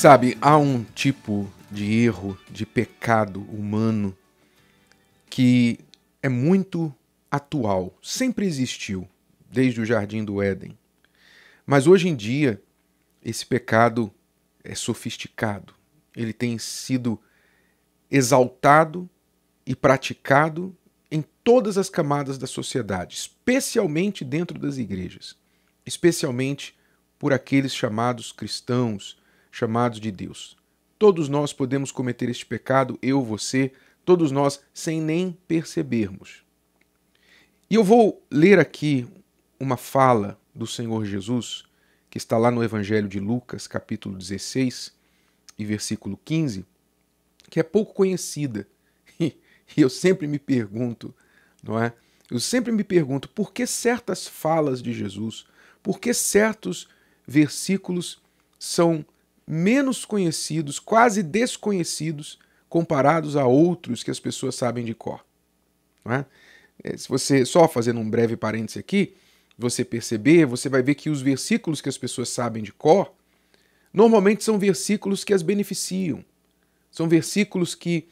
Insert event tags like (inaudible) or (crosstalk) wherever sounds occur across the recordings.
Sabe, há um tipo de erro, de pecado humano que é muito atual, sempre existiu, desde o Jardim do Éden. Mas hoje em dia, esse pecado é sofisticado, ele tem sido exaltado e praticado em todas as camadas da sociedade, especialmente dentro das igrejas, especialmente por aqueles chamados cristãos chamados de Deus. Todos nós podemos cometer este pecado, eu, você, todos nós, sem nem percebermos. E eu vou ler aqui uma fala do Senhor Jesus, que está lá no Evangelho de Lucas, capítulo 16 e versículo 15, que é pouco conhecida. (laughs) E eu sempre me pergunto, não é? Eu sempre me pergunto por que certas falas de Jesus, por que certos versículos são menos conhecidos, quase desconhecidos, comparados a outros que as pessoas sabem de cor. É? é? Se você, só fazendo um breve parêntese aqui, você perceber, você vai ver que os versículos que as pessoas sabem de cor normalmente são versículos que as beneficiam. São versículos que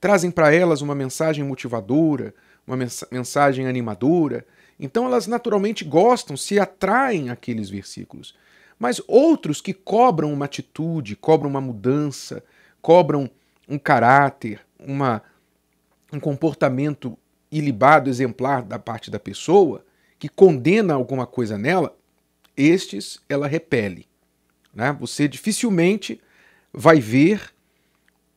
trazem para elas uma mensagem motivadora, uma mensagem animadora. Então elas naturalmente gostam, se atraem àqueles versículos mas outros que cobram uma atitude, cobram uma mudança, cobram um caráter, uma, um comportamento ilibado, exemplar da parte da pessoa, que condena alguma coisa nela, estes ela repele. Né? Você dificilmente vai ver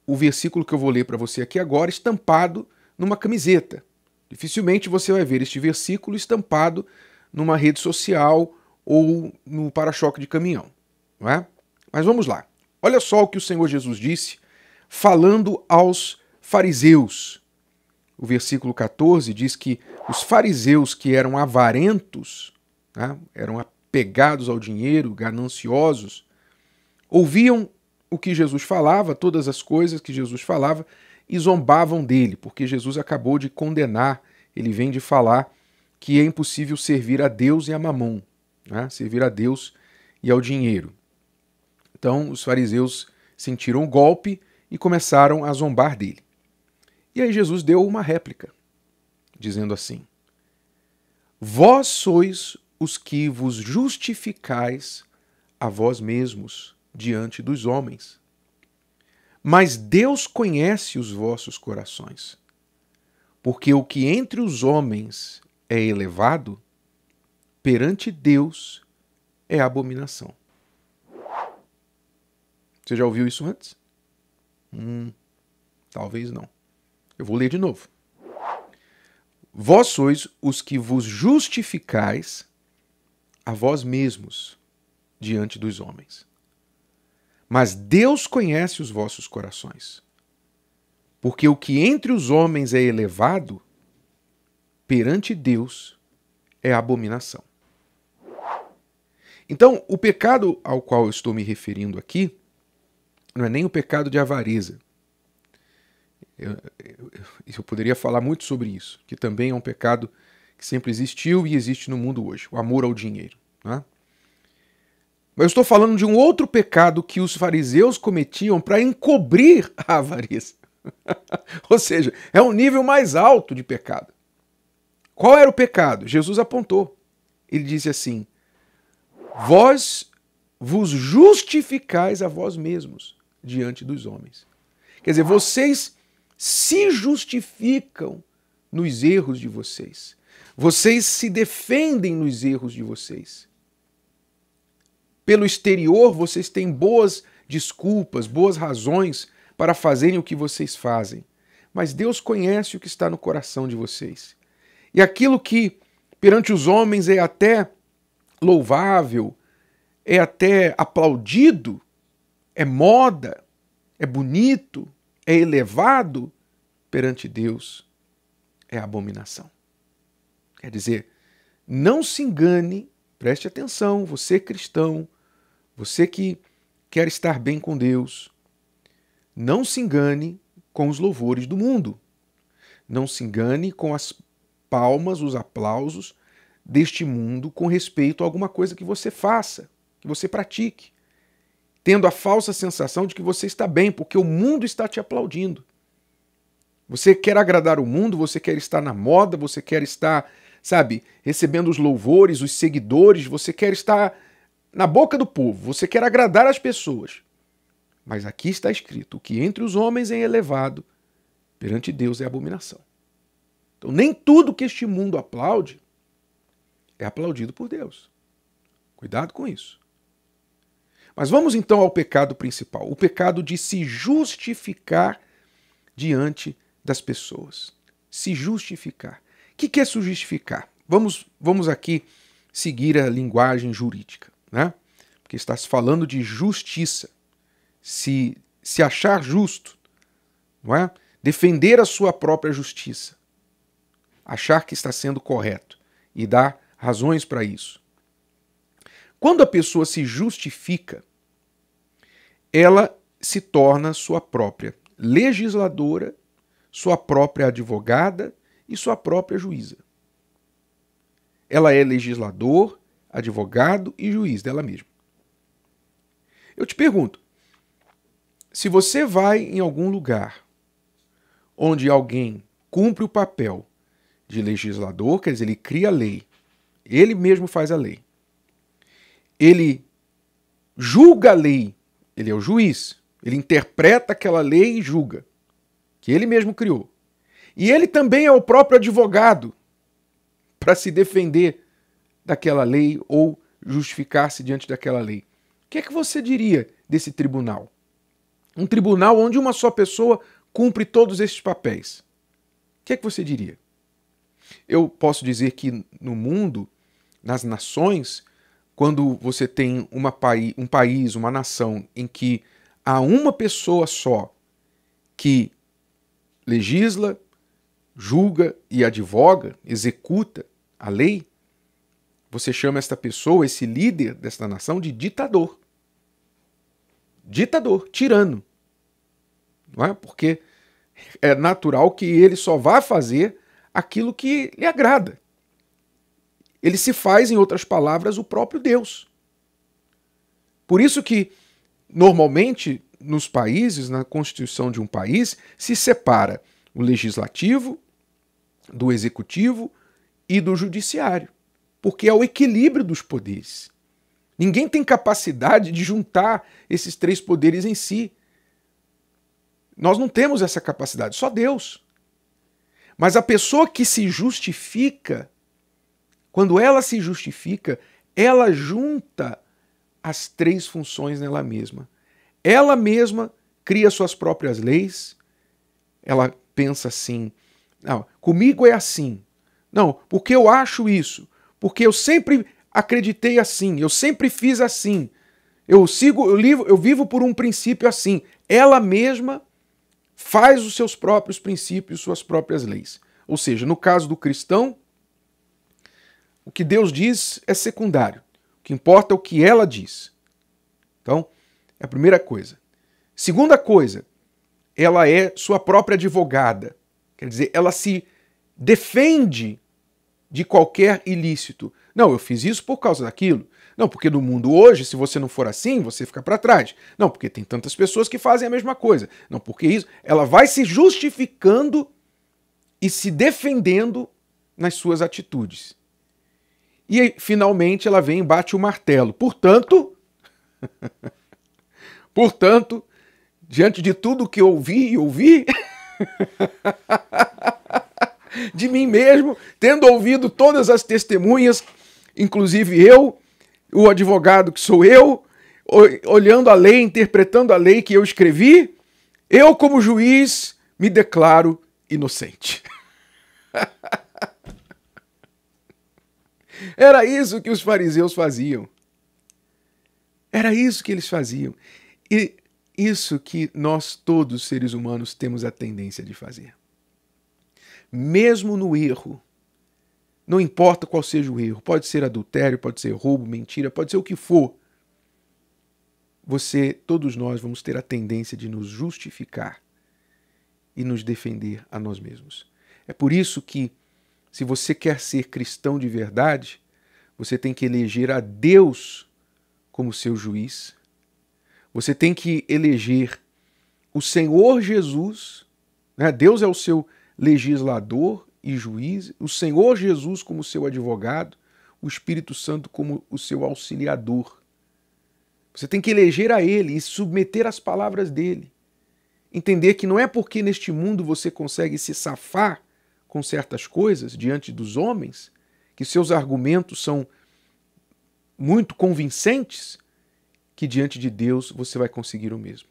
o versículo que eu vou ler para você aqui agora estampado numa camiseta. Dificilmente você vai ver este versículo estampado numa rede social ou no para-choque de caminhão. Não é? Mas vamos lá. Olha só o que o Senhor Jesus disse falando aos fariseus. O versículo 14 diz que os fariseus que eram avarentos, né, eram apegados ao dinheiro, gananciosos, ouviam o que Jesus falava, todas as coisas que Jesus falava, e zombavam dele, porque Jesus acabou de condenar, ele vem de falar que é impossível servir a Deus e a Mamon né? servir a Deus e ao dinheiro. Então os fariseus sentiram o um golpe e começaram a zombar dele. E aí Jesus deu uma réplica, dizendo assim: Vós sois os que vos justificais a vós mesmos diante dos homens. Mas Deus conhece os vossos corações, porque o que entre os homens é elevado perante Deus é abominação. Você já ouviu isso antes? Hum, talvez não. Eu vou ler de novo. Vós sois os que vos justificais a vós mesmos diante dos homens. Mas Deus conhece os vossos corações. Porque o que entre os homens é elevado, perante Deus é abominação. Então, o pecado ao qual eu estou me referindo aqui não é nem o pecado de avareza. Eu, eu, eu, poderia falar muito sobre isso, que também é um pecado que sempre existiu e existe no mundo hoje, o amor ao dinheiro. Né? Mas eu estou falando de um outro pecado que os fariseus cometiam para encobrir a avareza. (laughs) Ou seja, é um nível mais alto de pecado. Qual era o pecado? Jesus apontou. Ele disse assim: Vós vos justificais a vós mesmos diante dos homens. Quer dizer, vocês se justificam nos erros de vocês. Vocês se defendem nos erros de vocês. Pelo exterior, vocês têm boas desculpas, boas razões para fazerem o que vocês fazem. Mas Deus conhece o que está no coração de vocês. E aquilo que perante os homens é até louvável, é até aplaudido, é moda, é bonito, é elevado perante Deus, é abominação. Quer dizer, não se engane, preste atenção, você cristão, você que quer estar bem com Deus, não se engane com os louvores do mundo. Não se engane com as palmas, os aplausos deste mundo com respeito a alguma coisa que você faça, que você pratique, tendo a falsa sensação de que você está bem, porque o mundo está te aplaudindo. Você quer agradar o mundo, você quer estar na moda, você quer estar, sabe, recebendo os louvores, os seguidores, você quer estar na boca do povo, você quer agradar as pessoas. Mas aqui está escrito: o que entre os homens é elevado, perante Deus é abominação. Então, nem tudo que este mundo aplaude é aplaudido por Deus. Cuidado com isso. Mas vamos então ao pecado principal, o pecado de se justificar diante das pessoas. Se justificar. O que é se justificar? Vamos, vamos aqui seguir a linguagem jurídica, né? Porque está se falando de justiça. Se, se achar justo, não é? Defender a sua própria justiça. Achar que está sendo correto e dar razões para isso. Quando a pessoa se justifica, ela se torna sua própria legisladora, sua própria advogada e sua própria juíza. Ela é legislador, advogado e juiz dela mesma. Eu te pergunto: se você vai em algum lugar onde alguém cumpre o papel de legislador, quer dizer, ele cria lei, ele mesmo faz a lei. Ele julga a lei. Ele é o juiz. Ele interpreta aquela lei e julga, que ele mesmo criou. E ele também é o próprio advogado para se defender daquela lei ou justificar-se diante daquela lei. O que é que você diria desse tribunal? Um tribunal onde uma só pessoa cumpre todos esses papéis. O que é que você diria? Eu posso dizer que no mundo nas nações, quando você tem uma um país, uma nação em que há uma pessoa só que legisla, julga e advoga, executa a lei, você chama esta pessoa, esse líder desta nação, de ditador. Ditador, tirano. Não é? Porque é natural que ele só vá fazer aquilo que lhe agrada. Ele se faz, em outras palavras, o próprio Deus. Por isso que, normalmente, nos países, na constituição de um país, se separa o legislativo, do executivo e do judiciário, porque é o equilíbrio dos poderes. Ninguém tem capacidade de juntar esses três poderes em si. Nós não temos essa capacidade, só Deus. Mas a pessoa que se justifica quando ela se justifica, ela junta as três funções nela mesma. Ela mesma cria suas próprias leis. Ela pensa assim: não, comigo é assim. Não, porque eu acho isso. Porque eu sempre acreditei assim. Eu sempre fiz assim. Eu sigo, eu, livo, eu vivo por um princípio assim. Ela mesma faz os seus próprios princípios, suas próprias leis. Ou seja, no caso do cristão, o que Deus diz é secundário. O que importa é o que ela diz. Então, é a primeira coisa. Segunda coisa, ela é sua própria advogada. Quer dizer, ela se defende de qualquer ilícito. Não, eu fiz isso por causa daquilo. Não, porque no mundo hoje, se você não for assim, você fica para trás. Não, porque tem tantas pessoas que fazem a mesma coisa. Não, porque isso. Ela vai se justificando e se defendendo nas suas atitudes. E finalmente ela vem e bate o martelo. Portanto, (laughs) portanto, diante de tudo que ouvi e ouvi, (laughs) de mim mesmo, tendo ouvido todas as testemunhas, inclusive eu, o advogado que sou eu, olhando a lei, interpretando a lei que eu escrevi, eu, como juiz, me declaro inocente. (laughs) Era isso que os fariseus faziam. Era isso que eles faziam. E isso que nós todos seres humanos temos a tendência de fazer. Mesmo no erro, não importa qual seja o erro, pode ser adultério, pode ser roubo, mentira, pode ser o que for. Você, todos nós vamos ter a tendência de nos justificar e nos defender a nós mesmos. É por isso que se você quer ser cristão de verdade, você tem que eleger a Deus como seu juiz. Você tem que eleger o Senhor Jesus. Né? Deus é o seu legislador e juiz, o Senhor Jesus como seu advogado, o Espírito Santo como o seu auxiliador. Você tem que eleger a Ele e submeter as palavras dele. Entender que não é porque neste mundo você consegue se safar com certas coisas diante dos homens, que seus argumentos são muito convincentes, que diante de Deus você vai conseguir o mesmo.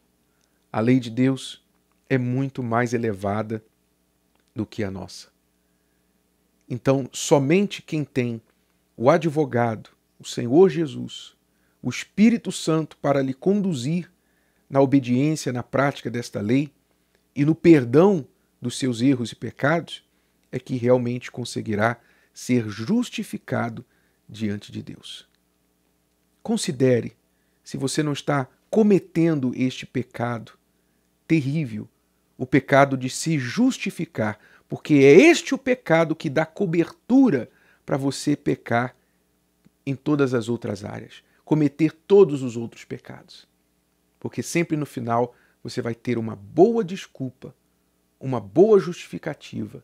A lei de Deus é muito mais elevada do que a nossa. Então, somente quem tem o advogado, o Senhor Jesus, o Espírito Santo para lhe conduzir na obediência, na prática desta lei e no perdão dos seus erros e pecados, é que realmente conseguirá ser justificado diante de Deus. Considere se você não está cometendo este pecado terrível, o pecado de se justificar, porque é este o pecado que dá cobertura para você pecar em todas as outras áreas, cometer todos os outros pecados. Porque sempre no final você vai ter uma boa desculpa, uma boa justificativa